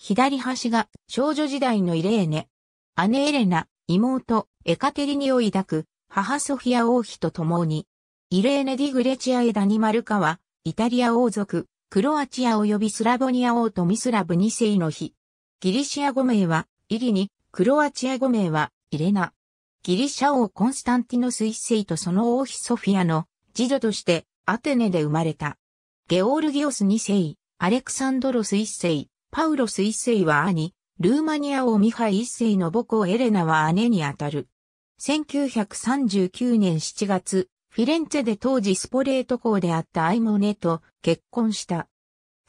左端が少女時代のイレーネ。姉エレナ、妹、エカテリニを抱く、母ソフィア王妃と共に、イレーネ・ディ・グレチア・エダニ・マルカは、イタリア王族、クロアチア及びスラボニア王とミスラブ2世の日。ギリシア語名は、イリニ、クロアチア語名は、イレナ。ギリシャ王コンスタンティノス一世とその王妃ソフィアの次女としてアテネで生まれた。ゲオールギオス2世、アレクサンドロス一世、パウロス一世は兄、ルーマニア王ミハイ一世の母校エレナは姉にあたる。1939年7月、フィレンツェで当時スポレート校であったアイモネと結婚した。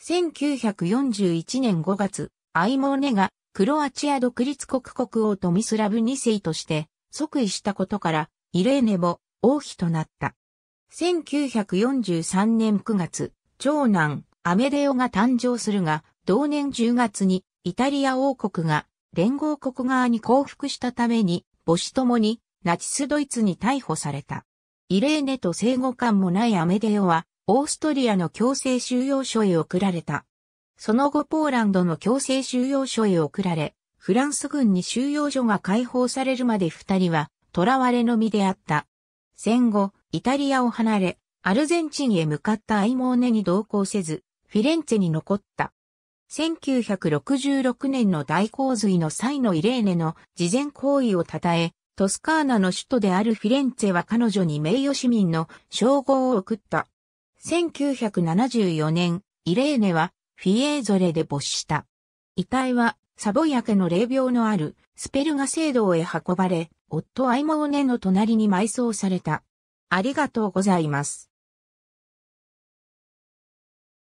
1941年5月、アイモネがクロアチア独立国国王とミスラブ二世として即位したことから、イレーネも王妃となった。1943年9月、長男、アメデオが誕生するが、同年10月にイタリア王国が連合国側に降伏したために母子ともにナチスドイツに逮捕された。イレーネと生後感もないアメデオはオーストリアの強制収容所へ送られた。その後ポーランドの強制収容所へ送られ、フランス軍に収容所が解放されるまで二人は囚われの身であった。戦後、イタリアを離れ、アルゼンチンへ向かったアイモーネに同行せず、フィレンツェに残った。1966年の大洪水の際のイレーネの事前行為を称え、トスカーナの首都であるフィレンツェは彼女に名誉市民の称号を送った。1974年、イレーネはフィエーゾレで没した。遺体はサボヤ家の霊病のあるスペルガ聖堂へ運ばれ、夫アイモーネの隣に埋葬された。ありがとうございます。